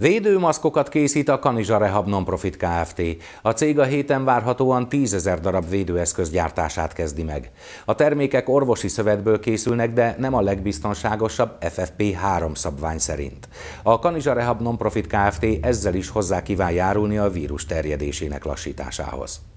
Védőmaszkokat készít a Kanizsa Rehab Nonprofit Kft. A cég a héten várhatóan 10 ezer darab védőeszköz gyártását kezdi meg. A termékek orvosi szövetből készülnek, de nem a legbiztonságosabb FFP3 szabvány szerint. A Kanizsa Rehab Nonprofit Kft. ezzel is hozzá kíván járulni a vírus terjedésének lassításához.